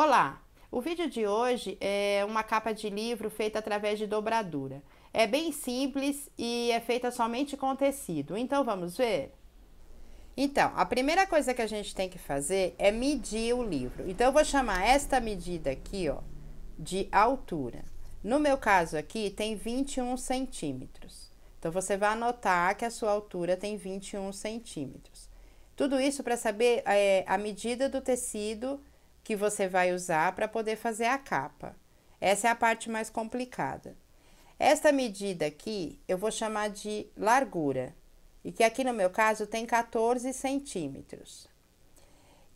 Olá! O vídeo de hoje é uma capa de livro feita através de dobradura. É bem simples e é feita somente com tecido, então vamos ver? Então, a primeira coisa que a gente tem que fazer é medir o livro. Então, eu vou chamar esta medida aqui, ó, de altura. No meu caso aqui, tem 21 centímetros. Então, você vai anotar que a sua altura tem 21 centímetros. Tudo isso para saber é, a medida do tecido que você vai usar para poder fazer a capa. Essa é a parte mais complicada. Esta medida aqui eu vou chamar de largura, e que aqui no meu caso tem 14 centímetros.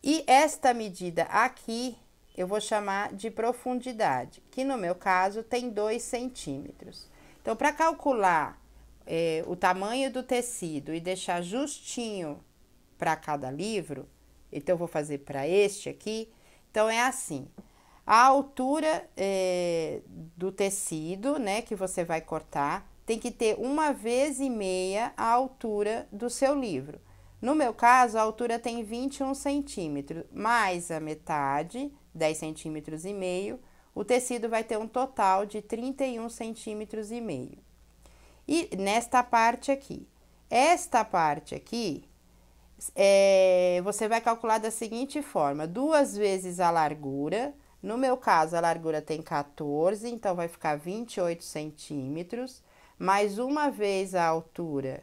E esta medida aqui eu vou chamar de profundidade, que no meu caso tem 2 centímetros. Então, para calcular eh, o tamanho do tecido e deixar justinho para cada livro, então eu vou fazer para este aqui, então é assim: a altura é, do tecido, né, que você vai cortar, tem que ter uma vez e meia a altura do seu livro. No meu caso, a altura tem 21 centímetros, mais a metade, 10 centímetros e meio, o tecido vai ter um total de 31 centímetros e meio. E nesta parte aqui, esta parte aqui, é, você vai calcular da seguinte forma: duas vezes a largura. No meu caso, a largura tem 14, então vai ficar 28 centímetros, mais uma vez a altura,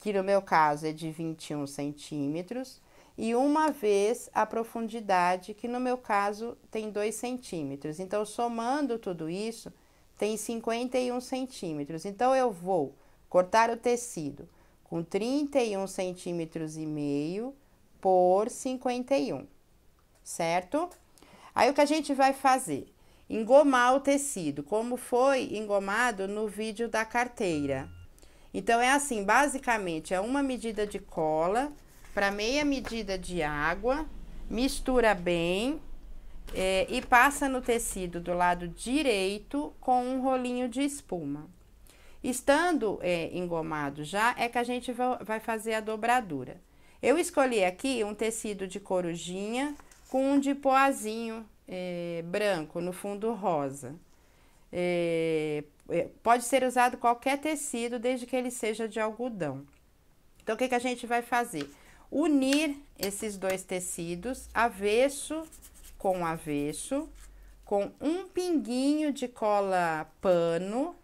que no meu caso é de 21 centímetros, e uma vez a profundidade, que no meu caso tem 2 centímetros. Então, somando tudo isso, tem 51 centímetros. Então, eu vou cortar o tecido com 31 centímetros e meio por 51, certo? Aí o que a gente vai fazer? Engomar o tecido, como foi engomado no vídeo da carteira. Então, é assim, basicamente, é uma medida de cola para meia medida de água, mistura bem é, e passa no tecido do lado direito com um rolinho de espuma. Estando é, engomado já, é que a gente vai fazer a dobradura. Eu escolhi aqui um tecido de corujinha com um dipoazinho é, branco, no fundo rosa. É, é, pode ser usado qualquer tecido, desde que ele seja de algodão. Então, o que, que a gente vai fazer? Unir esses dois tecidos, avesso com avesso, com um pinguinho de cola pano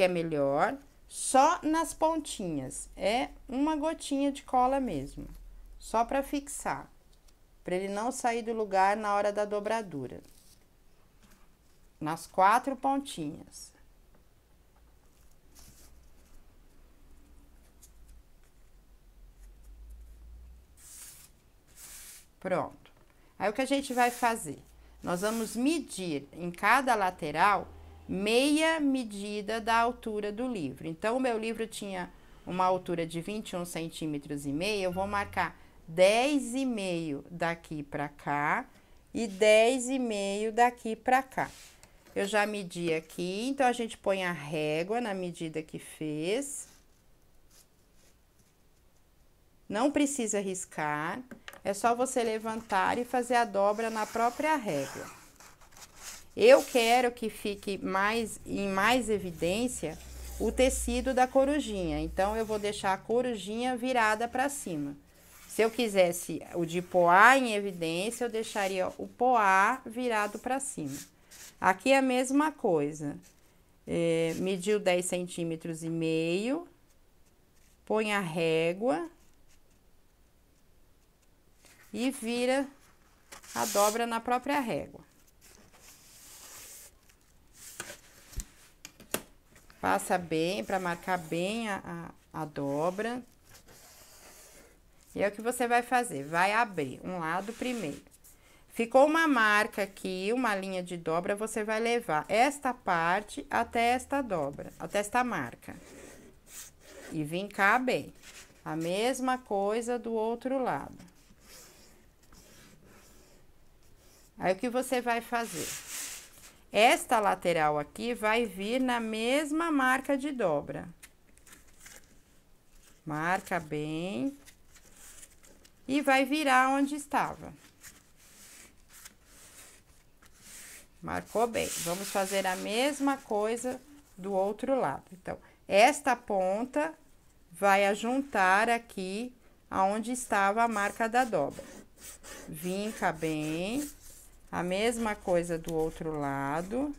que é melhor, só nas pontinhas. É uma gotinha de cola mesmo, só para fixar, para ele não sair do lugar na hora da dobradura. Nas quatro pontinhas. Pronto. Aí o que a gente vai fazer? Nós vamos medir em cada lateral meia medida da altura do livro. Então, o meu livro tinha uma altura de 21 centímetros e meio, eu vou marcar 10,5 daqui para cá e 10,5 daqui para cá. Eu já medi aqui, então a gente põe a régua na medida que fez. Não precisa riscar, é só você levantar e fazer a dobra na própria régua. Eu quero que fique mais em mais evidência o tecido da corujinha. Então, eu vou deixar a corujinha virada para cima. Se eu quisesse o de poá em evidência, eu deixaria o poá virado para cima. Aqui é a mesma coisa. É, mediu 10 centímetros e meio, põe a régua e vira a dobra na própria régua. Passa bem, para marcar bem a, a, a dobra. E é o que você vai fazer, vai abrir um lado primeiro. Ficou uma marca aqui, uma linha de dobra, você vai levar esta parte até esta dobra, até esta marca. E vincar bem. A mesma coisa do outro lado. Aí, o que você vai fazer? Esta lateral aqui vai vir na mesma marca de dobra. Marca bem. E vai virar onde estava. Marcou bem. Vamos fazer a mesma coisa do outro lado. Então, esta ponta vai ajuntar aqui aonde estava a marca da dobra. Vinca bem. A mesma coisa do outro lado.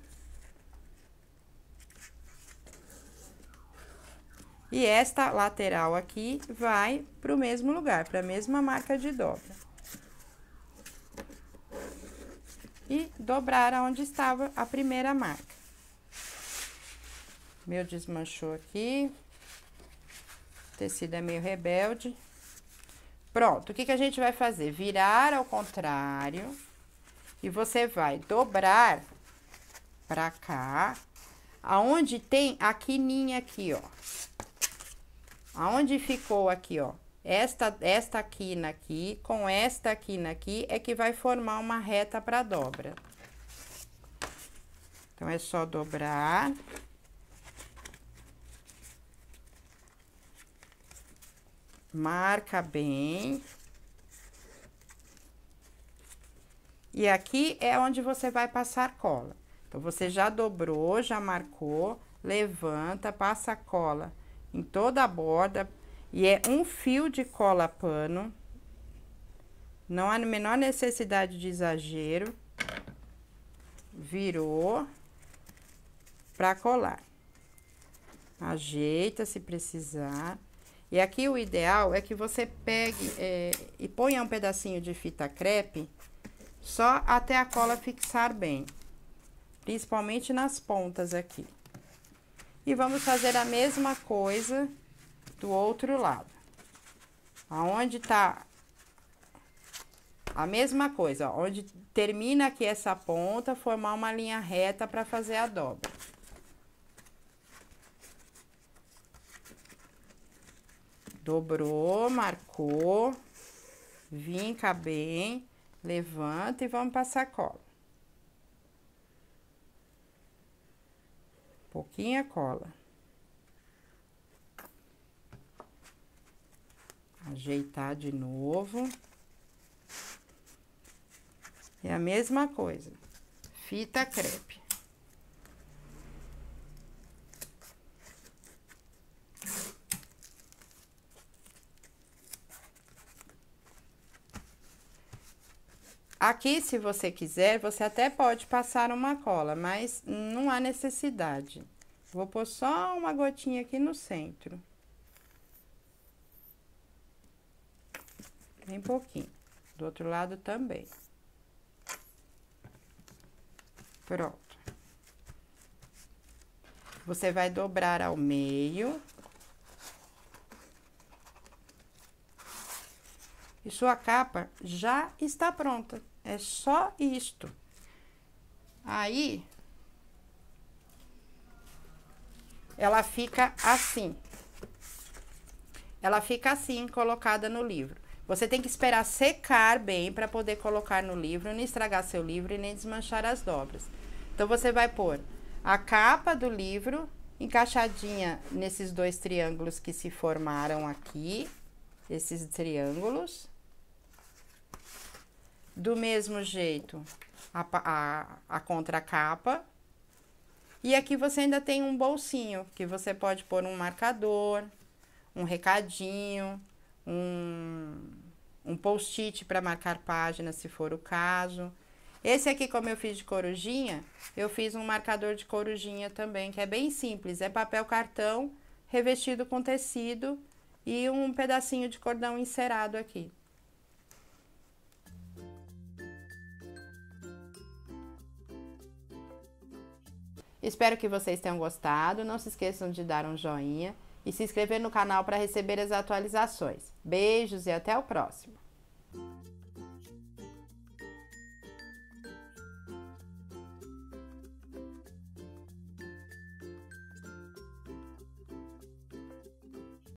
E esta lateral aqui vai para o mesmo lugar, para a mesma marca de dobra. E dobrar aonde estava a primeira marca. Meu desmanchou aqui. O tecido é meio rebelde. Pronto, o que, que a gente vai fazer? Virar ao contrário. E você vai dobrar pra cá, aonde tem a quininha aqui, ó. Aonde ficou aqui, ó. Esta, esta quina aqui com esta quina aqui é que vai formar uma reta para dobra. Então, é só dobrar. Marca bem. E aqui é onde você vai passar cola. Então, você já dobrou, já marcou, levanta, passa a cola em toda a borda. E é um fio de cola pano. Não há a menor necessidade de exagero. Virou para colar. Ajeita se precisar. E aqui o ideal é que você pegue é, e ponha um pedacinho de fita crepe só até a cola fixar bem, principalmente nas pontas aqui. E vamos fazer a mesma coisa do outro lado. Aonde tá a mesma coisa, ó, onde termina aqui essa ponta, formar uma linha reta para fazer a dobra. Dobrou, marcou, vinca bem, Levanta e vamos passar cola. Pouquinha cola. Ajeitar de novo. É a mesma coisa. Fita crepe. Aqui, se você quiser, você até pode passar uma cola, mas não há necessidade. Vou pôr só uma gotinha aqui no centro. Bem pouquinho. Do outro lado também. Pronto. Você vai dobrar ao meio. E sua capa já está pronta. É só isto. Aí, ela fica assim. Ela fica assim, colocada no livro. Você tem que esperar secar bem para poder colocar no livro, não estragar seu livro e nem desmanchar as dobras. Então, você vai pôr a capa do livro encaixadinha nesses dois triângulos que se formaram aqui, esses triângulos. Do mesmo jeito, a, a, a contracapa. E aqui você ainda tem um bolsinho, que você pode pôr um marcador, um recadinho, um, um post-it para marcar páginas, se for o caso. Esse aqui, como eu fiz de corujinha, eu fiz um marcador de corujinha também, que é bem simples. É papel cartão revestido com tecido e um pedacinho de cordão encerado aqui. Espero que vocês tenham gostado. Não se esqueçam de dar um joinha e se inscrever no canal para receber as atualizações. Beijos e até o próximo!